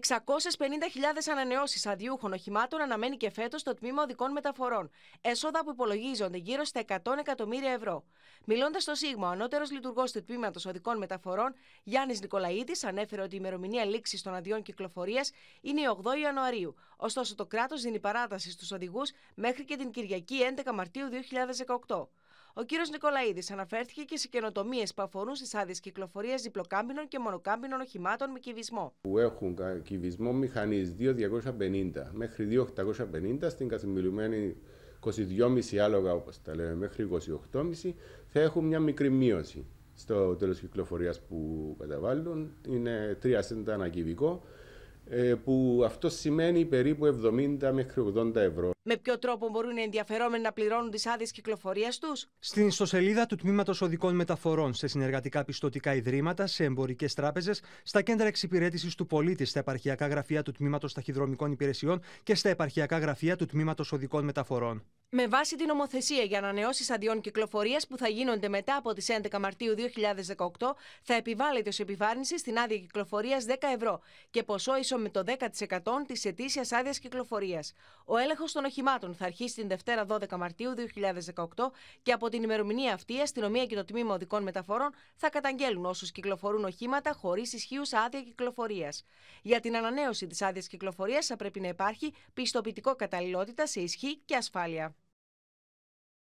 650.000 ανανεώσει αδειούχων οχημάτων αναμένει και φέτος το τμήμα οδικών μεταφορών. Έσοδα που υπολογίζονται γύρω στα 100 εκατομμύρια ευρώ. Μιλώντας στο Σίγμα, ο ανώτερος λειτουργός του τμήματος οδικών μεταφορών, Γιάννης Νικολαίδης, ανέφερε ότι η ημερομηνία λήξης των αδειών κυκλοφορίας είναι η 8 Ιανουαρίου. Ωστόσο, το κράτος δίνει παράταση στους οδηγούς μέχρι και την Κυριακή 11 Μαρτίου 2018. Ο κύριος Νικολαίδης αναφέρθηκε και σε καινοτομίες που αφορούν στις άδειες κυκλοφορίας διπλοκάμπινων και μονοκάμπινων οχημάτων με κυβισμό. Που έχουν κυβισμό μηχανής 2.250 μέχρι 2.850 στην καθημερινή 22,5 άλογα όπως τα λέμε μέχρι 28,5 θα έχουν μια μικρή μείωση στο τέλος κυκλοφορίας που καταβάλουν. Είναι 3 σέντα ανακυβικό. Ε, που αυτό σημαίνει περίπου 70 μέχρι 80 ευρώ. Με ποιο τρόπο μπορούν οι ενδιαφερόμενοι να πληρώνουν τις άδειες κυκλοφορίας τους, Στην ιστοσελίδα του Τμήματος Οδικών Μεταφορών, σε συνεργατικά πιστοτικά ιδρύματα, σε εμπορικές τράπεζες, στα κέντρα εξυπηρέτησης του πολίτη, στα επαρχιακά γραφεία του Τμήματος Ταχυδρομικών Υπηρεσιών και στα επαρχιακά γραφεία του Τμήματος Οδικών Μεταφορών. Με βάση την νομοθεσία για ανανεώσεις αδειών κυκλοφορίας που θα γίνονται μετά από τις 11 Μαρτίου 2018, θα επιβάλλεται ως επιβάρυνση στην άδεια κυκλοφορίας 10 ευρώ και ποσό ίσο με το 10% της ετήσιας άδειας κυκλοφορίας. Ο έλεγχος των οχημάτων θα αρχίσει την Δευτέρα 12 Μαρτίου 2018 και από την ημερομηνία αυτή η αστυνομία και το τμήμα οδικών μεταφορών θα καταγγέλουν όσους κυκλοφορούν οχήματα χωρίς ισχύουσα άδεια κυκλοφορίας. Για την ανανέωση της άδειας κυκλοφορίας θα πρέπει να υπάρχει πιστοποιητικό καταλληλότητα σε ισχύ και ασφάλεια.